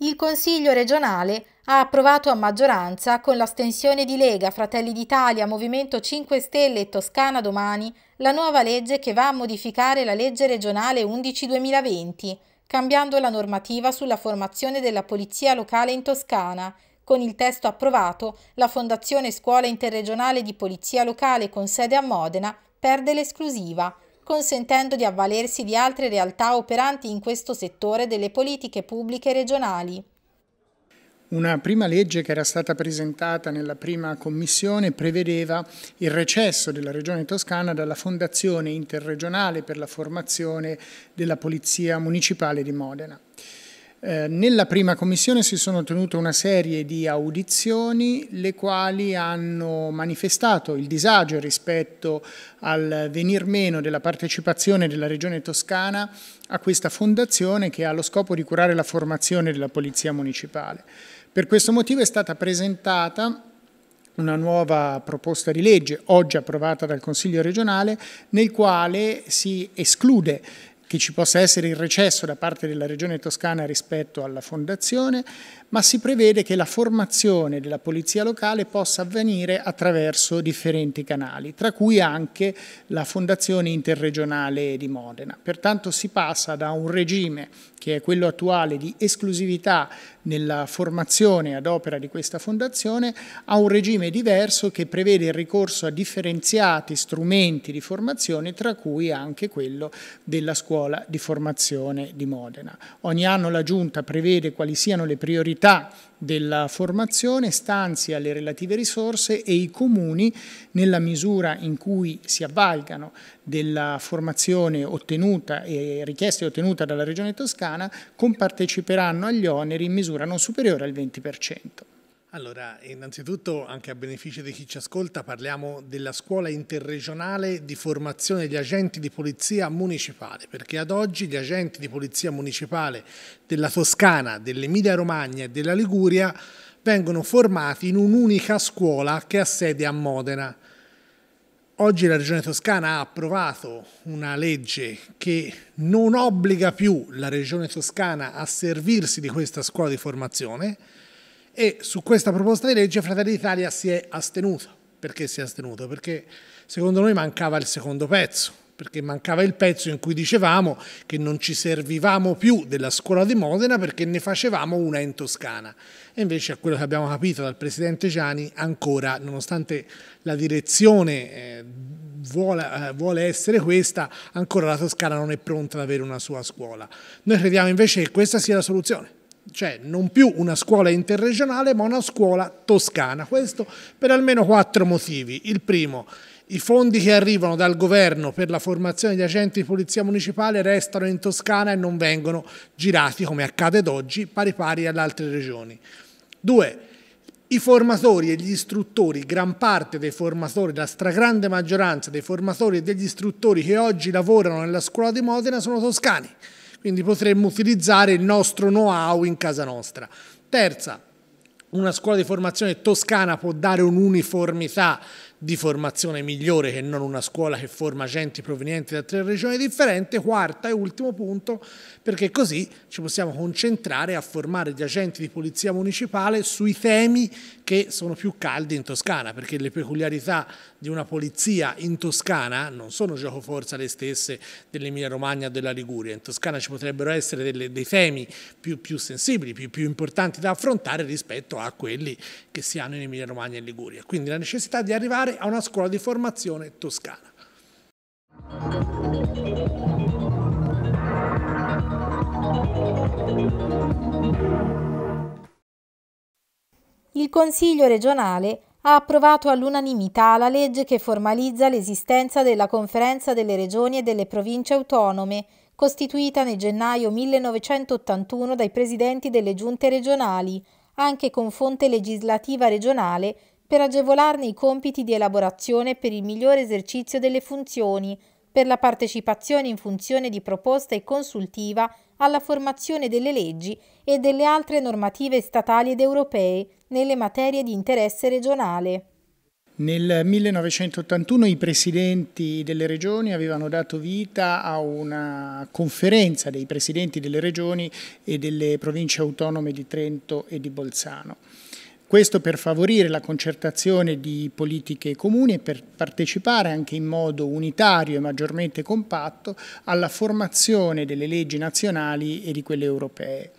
Il Consiglio regionale ha approvato a maggioranza, con l'astensione di Lega, Fratelli d'Italia, Movimento 5 Stelle e Toscana Domani, la nuova legge che va a modificare la legge regionale 11-2020, cambiando la normativa sulla formazione della polizia locale in Toscana con il testo approvato, la Fondazione Scuola Interregionale di Polizia Locale con sede a Modena perde l'esclusiva, consentendo di avvalersi di altre realtà operanti in questo settore delle politiche pubbliche regionali. Una prima legge che era stata presentata nella prima commissione prevedeva il recesso della Regione Toscana dalla Fondazione Interregionale per la formazione della Polizia Municipale di Modena. Eh, nella prima commissione si sono tenute una serie di audizioni le quali hanno manifestato il disagio rispetto al venir meno della partecipazione della Regione Toscana a questa fondazione che ha lo scopo di curare la formazione della Polizia Municipale. Per questo motivo è stata presentata una nuova proposta di legge, oggi approvata dal Consiglio regionale, nel quale si esclude che ci possa essere il recesso da parte della Regione Toscana rispetto alla fondazione, ma si prevede che la formazione della polizia locale possa avvenire attraverso differenti canali, tra cui anche la fondazione interregionale di Modena. Pertanto si passa da un regime che è quello attuale di esclusività nella formazione ad opera di questa fondazione a un regime diverso che prevede il ricorso a differenziati strumenti di formazione, tra cui anche quello della scuola scuola di formazione di Modena. Ogni anno la Giunta prevede quali siano le priorità della formazione, stanzia le relative risorse e i comuni, nella misura in cui si avvalgano della formazione ottenuta e richiesta e ottenuta dalla Regione Toscana, comparteciperanno agli oneri in misura non superiore al 20%. Allora, innanzitutto anche a beneficio di chi ci ascolta parliamo della scuola interregionale di formazione degli agenti di polizia municipale, perché ad oggi gli agenti di polizia municipale della Toscana, dell'Emilia Romagna e della Liguria vengono formati in un'unica scuola che ha sede a Modena. Oggi la Regione Toscana ha approvato una legge che non obbliga più la Regione Toscana a servirsi di questa scuola di formazione, e su questa proposta di legge Fratelli d'Italia si è astenuto. Perché si è astenuto? Perché secondo noi mancava il secondo pezzo, perché mancava il pezzo in cui dicevamo che non ci servivamo più della scuola di Modena perché ne facevamo una in Toscana. E invece a quello che abbiamo capito dal Presidente Gianni, ancora, nonostante la direzione eh, vuole, eh, vuole essere questa, ancora la Toscana non è pronta ad avere una sua scuola. Noi crediamo invece che questa sia la soluzione cioè non più una scuola interregionale ma una scuola toscana. Questo per almeno quattro motivi. Il primo, i fondi che arrivano dal governo per la formazione di agenti di polizia municipale restano in Toscana e non vengono girati, come accade ad oggi, pari pari alle altre regioni. Due, i formatori e gli istruttori, gran parte dei formatori, la stragrande maggioranza dei formatori e degli istruttori che oggi lavorano nella scuola di Modena sono toscani quindi potremmo utilizzare il nostro know-how in casa nostra. Terza, una scuola di formazione toscana può dare un'uniformità di formazione migliore che non una scuola che forma agenti provenienti da tre regioni differenti, quarta e ultimo punto, perché così ci possiamo concentrare a formare gli agenti di polizia municipale sui temi che sono più caldi in Toscana, perché le peculiarità di una polizia in Toscana non sono gioco forza le stesse dell'Emilia Romagna o della Liguria, in Toscana ci potrebbero essere delle, dei temi più, più sensibili, più, più importanti da affrontare rispetto a quelli che si hanno in Emilia Romagna e Liguria, quindi la necessità di arrivare partecipare a una scuola di formazione toscana. Il Consiglio regionale ha approvato all'unanimità la legge che formalizza l'esistenza della Conferenza delle Regioni e delle Province autonome, costituita nel gennaio 1981 dai presidenti delle giunte regionali, anche con fonte legislativa regionale per agevolarne i compiti di elaborazione per il migliore esercizio delle funzioni, per la partecipazione in funzione di proposta e consultiva alla formazione delle leggi e delle altre normative statali ed europee nelle materie di interesse regionale. Nel 1981 i presidenti delle regioni avevano dato vita a una conferenza dei presidenti delle regioni e delle province autonome di Trento e di Bolzano. Questo per favorire la concertazione di politiche comuni e per partecipare anche in modo unitario e maggiormente compatto alla formazione delle leggi nazionali e di quelle europee.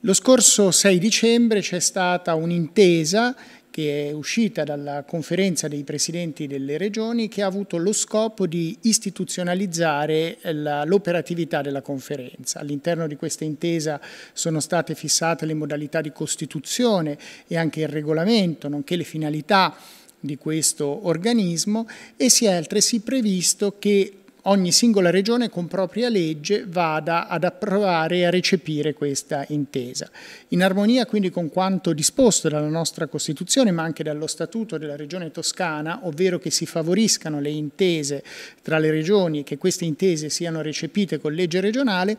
Lo scorso 6 dicembre c'è stata un'intesa che è uscita dalla conferenza dei presidenti delle regioni che ha avuto lo scopo di istituzionalizzare l'operatività della conferenza. All'interno di questa intesa sono state fissate le modalità di costituzione e anche il regolamento, nonché le finalità di questo organismo e si è altresì previsto che ogni singola regione con propria legge vada ad approvare e a recepire questa intesa. In armonia quindi con quanto disposto dalla nostra Costituzione ma anche dallo Statuto della Regione Toscana, ovvero che si favoriscano le intese tra le regioni e che queste intese siano recepite con legge regionale,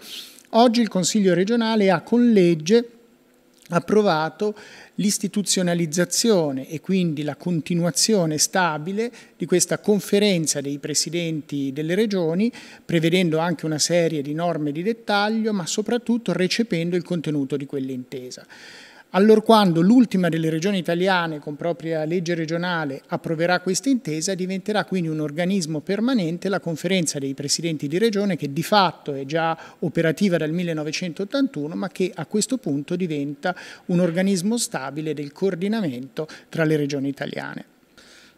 oggi il Consiglio regionale ha con legge approvato l'istituzionalizzazione e quindi la continuazione stabile di questa conferenza dei presidenti delle regioni, prevedendo anche una serie di norme di dettaglio, ma soprattutto recependo il contenuto di quell'intesa allorquando l'ultima delle regioni italiane con propria legge regionale approverà questa intesa diventerà quindi un organismo permanente la conferenza dei presidenti di regione che di fatto è già operativa dal 1981 ma che a questo punto diventa un organismo stabile del coordinamento tra le regioni italiane.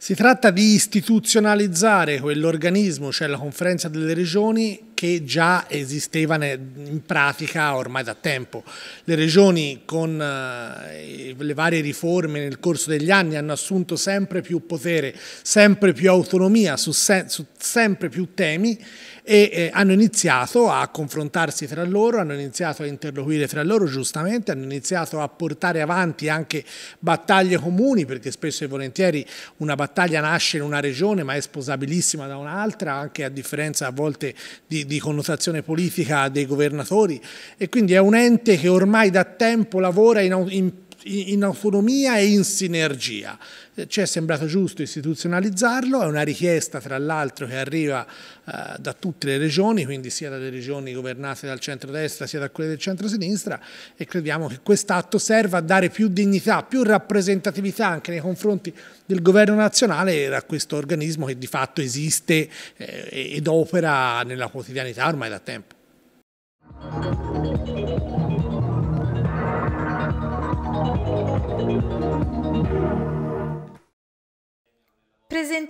Si tratta di istituzionalizzare quell'organismo, cioè la conferenza delle regioni, che già esisteva in pratica ormai da tempo. Le regioni con eh, le varie riforme nel corso degli anni hanno assunto sempre più potere, sempre più autonomia su sempre più temi e eh, hanno iniziato a confrontarsi tra loro, hanno iniziato a interloquire tra loro giustamente, hanno iniziato a portare avanti anche battaglie comuni perché spesso e volentieri una battaglia nasce in una regione ma è sposabilissima da un'altra anche a differenza a volte di, di connotazione politica dei governatori e quindi è un ente che ormai da tempo lavora in, in in autonomia e in sinergia. Eh, ci è sembrato giusto istituzionalizzarlo, è una richiesta tra l'altro che arriva eh, da tutte le regioni, quindi sia dalle regioni governate dal centro-destra sia da quelle del centro-sinistra e crediamo che quest'atto serva a dare più dignità, più rappresentatività anche nei confronti del governo nazionale a questo organismo che di fatto esiste eh, ed opera nella quotidianità ormai da tempo.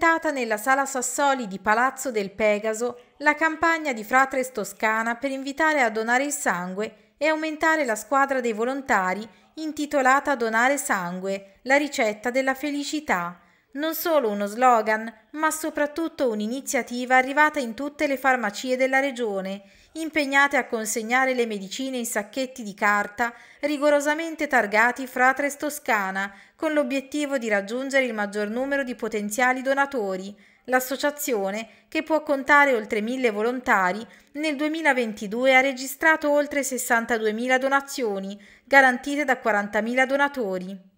presentata nella Sala Sassoli di Palazzo del Pegaso la campagna di Fratres Toscana per invitare a donare il sangue e aumentare la squadra dei volontari intitolata Donare sangue, la ricetta della felicità. Non solo uno slogan, ma soprattutto un'iniziativa arrivata in tutte le farmacie della regione impegnate a consegnare le medicine in sacchetti di carta rigorosamente targati Fratres Toscana, con l'obiettivo di raggiungere il maggior numero di potenziali donatori, L'associazione, che può contare oltre mille volontari, nel 2022 ha registrato oltre 62.000 donazioni, garantite da 40.000 donatori.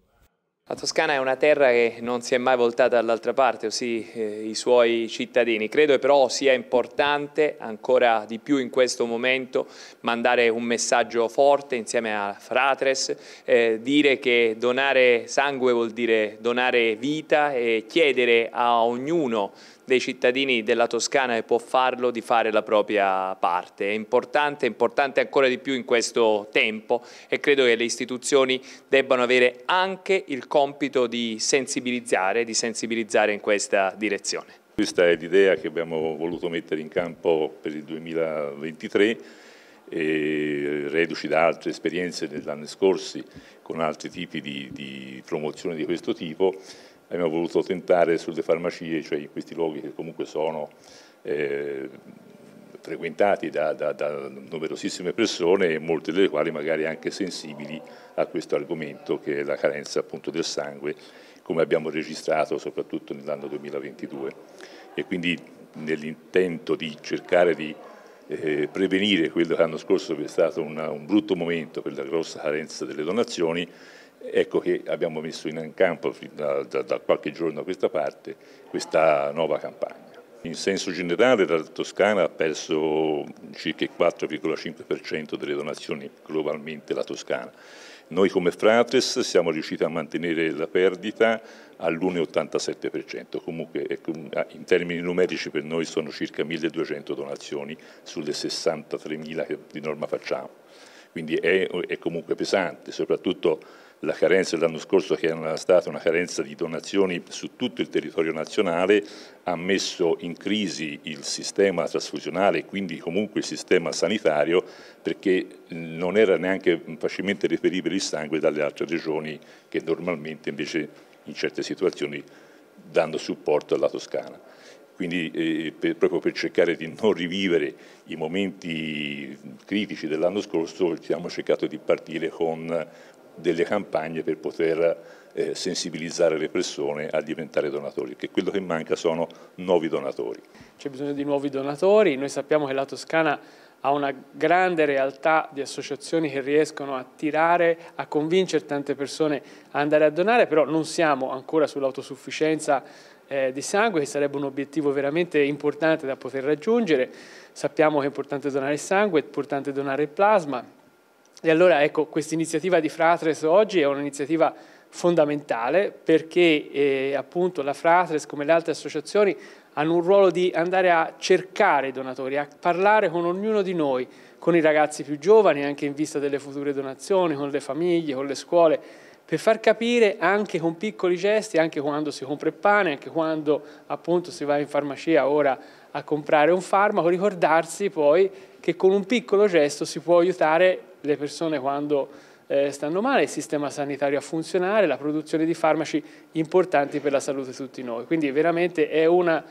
La Toscana è una terra che non si è mai voltata dall'altra parte, ossia eh, i suoi cittadini. Credo però sia importante ancora di più in questo momento mandare un messaggio forte insieme a Fratres, eh, dire che donare sangue vuol dire donare vita e chiedere a ognuno dei cittadini della Toscana che può farlo di fare la propria parte. È importante, è importante ancora di più in questo tempo e credo che le istituzioni debbano avere anche il compito di sensibilizzare, di sensibilizzare in questa direzione. Questa è l'idea che abbiamo voluto mettere in campo per il 2023, reduci da altre esperienze dell'anno scorso con altri tipi di, di promozione di questo tipo, abbiamo voluto tentare sulle farmacie, cioè in questi luoghi che comunque sono eh, frequentati da, da, da, numerosissime persone, molte delle quali magari anche sensibili a questo argomento che è la carenza appunto del sangue, come abbiamo registrato soprattutto nell'anno 2022. E quindi nell'intento di cercare di eh, prevenire quello che l'anno scorso è stato una, un brutto momento per la grossa carenza delle donazioni, ecco che abbiamo messo in campo da, da, da qualche giorno a questa parte questa nuova campagna. In senso generale la Toscana ha perso circa il 4,5% delle donazioni globalmente la Toscana. Noi come Fratres siamo riusciti a mantenere la perdita all'1,87%, comunque ecco, in termini numerici per noi sono circa 1.200 donazioni sulle 63.000 che di norma facciamo, quindi è, è comunque pesante, soprattutto la carenza dell'anno scorso che era stata una carenza di donazioni su tutto il territorio nazionale ha messo in crisi il sistema trasfusionale e quindi comunque il sistema sanitario perché eh, non era neanche facilmente reperibile il sangue dalle altre regioni che normalmente invece in certe situazioni danno supporto alla Toscana. Quindi eh, per, proprio per cercare di non rivivere i momenti critici dell'anno scorso abbiamo cercato di partire con delle campagne per poter eh, sensibilizzare le persone a diventare donatori, che quello che manca sono nuovi donatori. C'è bisogno di nuovi donatori, noi sappiamo che la Toscana ha una grande realtà di associazioni che riescono a tirare, a convincere tante persone a andare a donare, però non siamo ancora sull'autosufficienza eh, di sangue, che sarebbe un obiettivo veramente importante da poter raggiungere. Sappiamo che è importante donare sangue, è importante donare plasma, e allora ecco, questa iniziativa di Fratres oggi è un'iniziativa fondamentale perché eh, appunto la Fratres come le altre associazioni hanno un ruolo di andare a cercare i donatori, a parlare con ognuno di noi, con i ragazzi più giovani anche in vista delle future donazioni, con le famiglie, con le scuole, per far capire anche con piccoli gesti, anche quando si compra il pane, anche quando appunto si va in farmacia ora a comprare un farmaco, ricordarsi poi che con un piccolo gesto si può aiutare le persone quando eh, stanno male, il sistema sanitario a funzionare, la produzione di farmaci importanti per la salute di tutti noi. Quindi veramente è una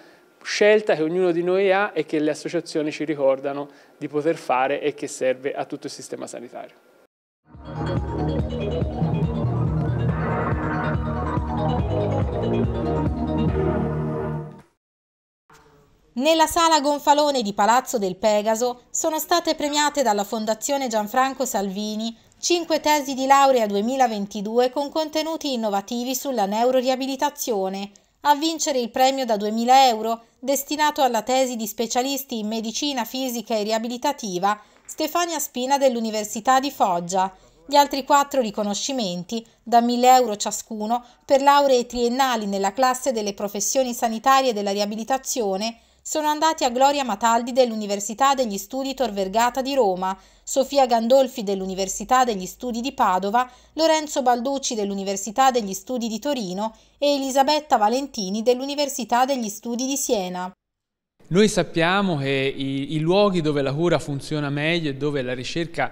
scelta che ognuno di noi ha e che le associazioni ci ricordano di poter fare e che serve a tutto il sistema sanitario. Thank you. Nella sala gonfalone di Palazzo del Pegaso sono state premiate dalla Fondazione Gianfranco Salvini cinque tesi di laurea 2022 con contenuti innovativi sulla neuroriabilitazione, a vincere il premio da 2000 euro destinato alla tesi di specialisti in medicina fisica e riabilitativa Stefania Spina dell'Università di Foggia, gli altri quattro riconoscimenti, da 1000 euro ciascuno, per lauree triennali nella classe delle professioni sanitarie della riabilitazione sono andati a Gloria Mataldi dell'Università degli Studi Tor Vergata di Roma, Sofia Gandolfi dell'Università degli Studi di Padova, Lorenzo Balducci dell'Università degli Studi di Torino e Elisabetta Valentini dell'Università degli Studi di Siena. Noi sappiamo che i, i luoghi dove la cura funziona meglio e dove la ricerca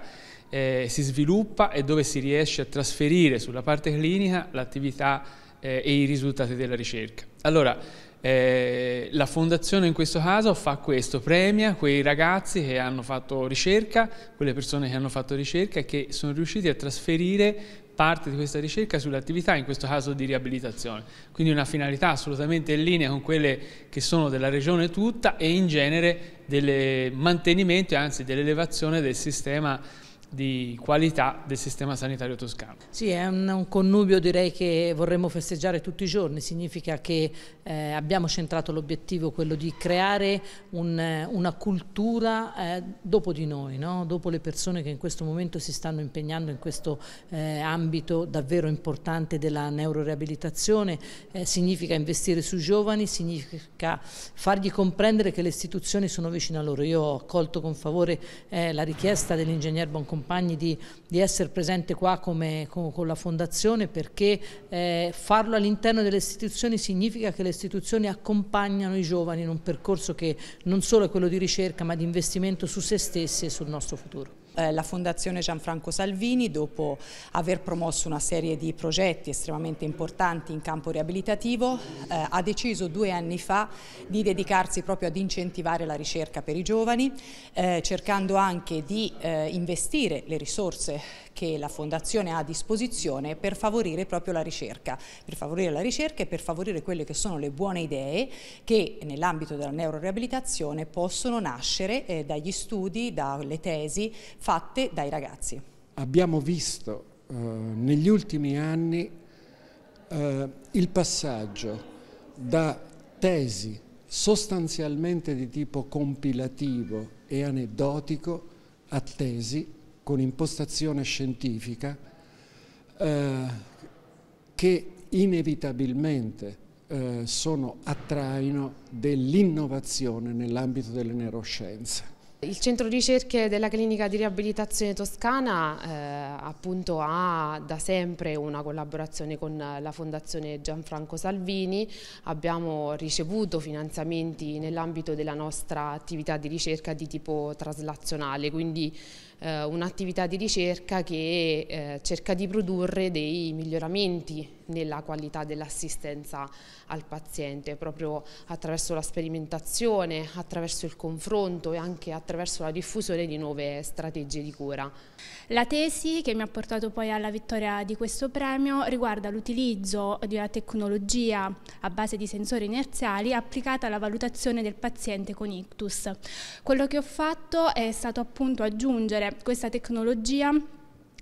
eh, si sviluppa e dove si riesce a trasferire sulla parte clinica l'attività eh, e i risultati della ricerca. Allora, eh, la fondazione in questo caso fa questo, premia quei ragazzi che hanno fatto ricerca, quelle persone che hanno fatto ricerca e che sono riusciti a trasferire parte di questa ricerca sull'attività, in questo caso di riabilitazione. Quindi una finalità assolutamente in linea con quelle che sono della regione tutta e in genere del mantenimento e anzi dell'elevazione del sistema di qualità del sistema sanitario toscano. Sì, è un, un, connubio direi che vorremmo festeggiare tutti i giorni, significa che eh, abbiamo centrato l'obiettivo quello di creare un, eh, una cultura eh, dopo di noi, no? dopo le persone che in questo momento si stanno impegnando in questo eh, ambito davvero importante della neuroreabilitazione, eh, significa investire sui giovani, significa fargli comprendere che le istituzioni sono vicine a loro. Io ho accolto con favore eh, la richiesta dell'ingegner Boncompagno compagni di, di essere presente qua come, con, con, la fondazione perché eh, farlo all'interno delle istituzioni significa che le istituzioni accompagnano i giovani in un percorso che non solo è quello di ricerca ma di investimento su se stessi e sul nostro futuro. Eh, la Fondazione Gianfranco Salvini, dopo aver promosso una serie di progetti estremamente importanti in campo riabilitativo, eh, ha deciso due anni fa di dedicarsi proprio ad incentivare la ricerca per i giovani, eh, cercando anche di investire le risorse che la Fondazione ha a disposizione per favorire proprio la ricerca, per favorire la ricerca e per favorire quelle che sono le buone idee che nell'ambito della neuroreabilitazione possono nascere eh, dagli studi, dalle tesi fatte dai ragazzi. Abbiamo visto eh, negli ultimi anni eh, il passaggio da tesi sostanzialmente di tipo compilativo e aneddotico a tesi con impostazione scientifica eh, che inevitabilmente eh, sono a traino dell'innovazione nell'ambito delle neuroscienze. Il centro ricerche della clinica di riabilitazione toscana eh, appunto ha da sempre una collaborazione con la fondazione Gianfranco Salvini, abbiamo ricevuto finanziamenti nell'ambito della nostra attività di ricerca di tipo traslazionale, quindi eh, un'attività di ricerca che eh, cerca di produrre dei miglioramenti nella qualità dell'assistenza al paziente, proprio attraverso la sperimentazione, attraverso il confronto e anche attraverso la diffusione di nuove strategie di cura. La tesi che mi ha portato poi alla vittoria di questo premio riguarda l'utilizzo di una tecnologia a base di sensori inerziali applicata alla valutazione del paziente con ictus. Quello che ho fatto è stato appunto aggiungere questa tecnologia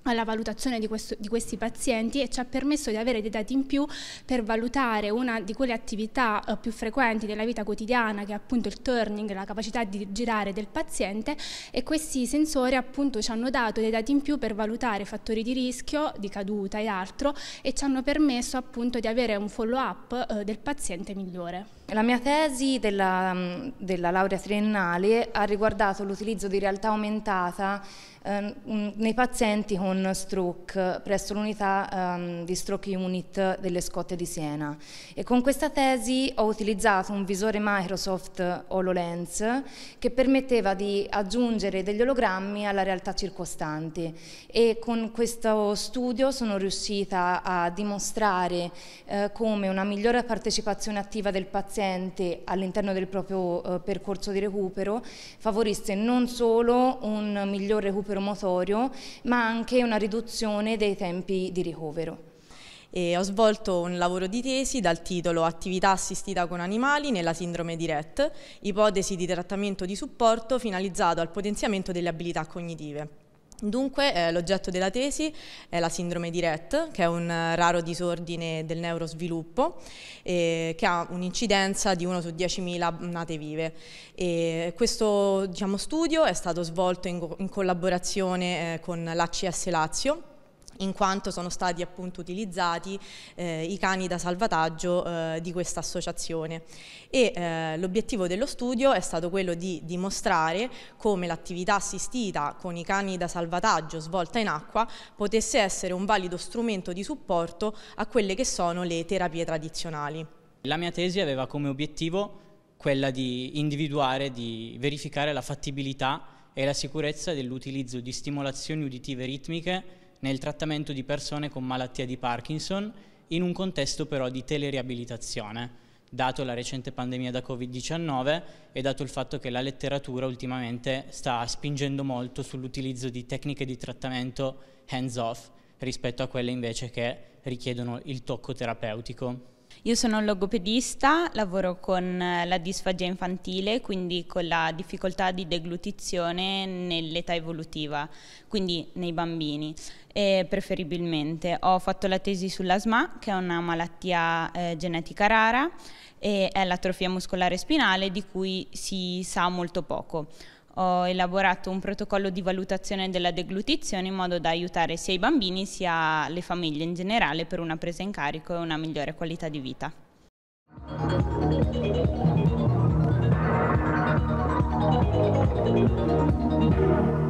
alla valutazione di, questo, di, questi pazienti e ci ha permesso di avere dei dati in più per valutare una di quelle attività eh, più frequenti della vita quotidiana che è appunto il turning, la capacità di girare del paziente e questi sensori appunto ci hanno dato dei dati in più per valutare fattori di rischio, di caduta e altro e ci hanno permesso appunto di avere un follow up eh, del paziente migliore. La mia tesi della, mm, della, laurea triennale ha riguardato l'utilizzo di realtà aumentata eh, nei pazienti con stroke presso l'unità eh, di stroke unit delle scotte di Siena e con questa tesi ho utilizzato un visore Microsoft HoloLens che permetteva di aggiungere degli ologrammi alla realtà circostante e con questo studio sono riuscita a dimostrare eh, come una migliore partecipazione attiva del paziente presente all'interno del proprio eh, percorso di recupero favorisse non solo un miglior recupero motorio ma anche una riduzione dei tempi di ricovero. E ho svolto un lavoro di tesi dal titolo Attività assistita con animali nella sindrome di Rett, ipotesi di trattamento di supporto finalizzato al potenziamento delle abilità cognitive. Dunque eh, l'oggetto della tesi è la sindrome di Rett, che è un eh, raro disordine del neurosviluppo eh, che ha un'incidenza di 1 su 10.000 nate vive. E questo diciamo, studio è stato svolto in, in collaborazione eh, con l'ACS Lazio in quanto sono stati appunto utilizzati eh, i cani da salvataggio eh, di questa associazione e eh, l'obiettivo dello studio è stato quello di dimostrare come l'attività assistita con i cani da salvataggio svolta in acqua potesse essere un valido strumento di supporto a quelle che sono le terapie tradizionali. La mia tesi aveva come obiettivo quella di individuare, di verificare la fattibilità e la sicurezza dell'utilizzo di stimolazioni uditive ritmiche nel trattamento di persone con malattia di Parkinson in un contesto però di teleriabilitazione, dato la recente pandemia da Covid-19 e dato il fatto che la letteratura ultimamente sta spingendo molto sull'utilizzo di tecniche di trattamento hands-off rispetto a quelle invece che richiedono il tocco terapeutico. Io sono un logopedista, lavoro con eh, la disfagia infantile, quindi con la difficoltà di deglutizione nell'età evolutiva, quindi nei bambini eh, preferibilmente. Ho fatto la tesi sull'asma, che è una malattia eh, genetica rara, e è l'atrofia muscolare spinale di cui si sa molto poco ho elaborato un protocollo di valutazione della deglutizione in modo da aiutare sia i bambini sia le famiglie in generale per una presa in carico e una migliore qualità di vita. Thank you.